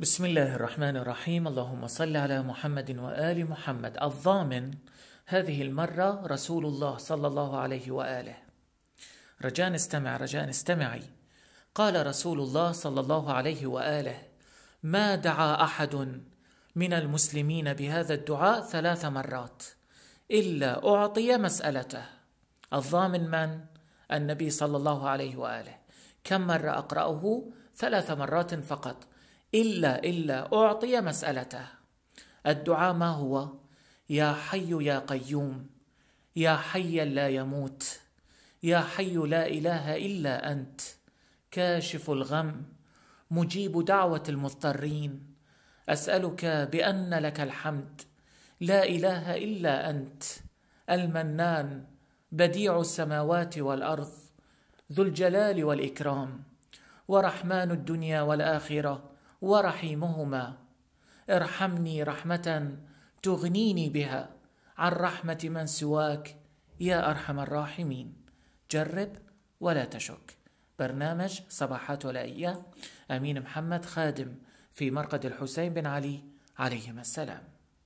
بسم الله الرحمن الرحيم اللهم صل على محمد وآل محمد الضامن هذه المرة رسول الله صلى الله عليه وآله رجاء استمع رجاء استمعي قال رسول الله صلى الله عليه وآله ما دعا أحد من المسلمين بهذا الدعاء ثلاث مرات إلا أعطي مسألته الضامن من؟ النبي صلى الله عليه وآله كم مرة أقرأه؟ ثلاث مرات فقط إلا إلا أعطي مسألته الدعاء ما هو يا حي يا قيوم يا حي لا يموت يا حي لا إله إلا أنت كاشف الغم مجيب دعوة المضطرين أسألك بأن لك الحمد لا إله إلا أنت المنان بديع السماوات والأرض ذو الجلال والإكرام ورحمن الدنيا والآخرة ورحيمهما ارحمني رحمة تغنيني بها عن رحمة من سواك يا أرحم الراحمين جرب ولا تشك برنامج صباحات ولائية أمين محمد خادم في مرقد الحسين بن علي عليهما السلام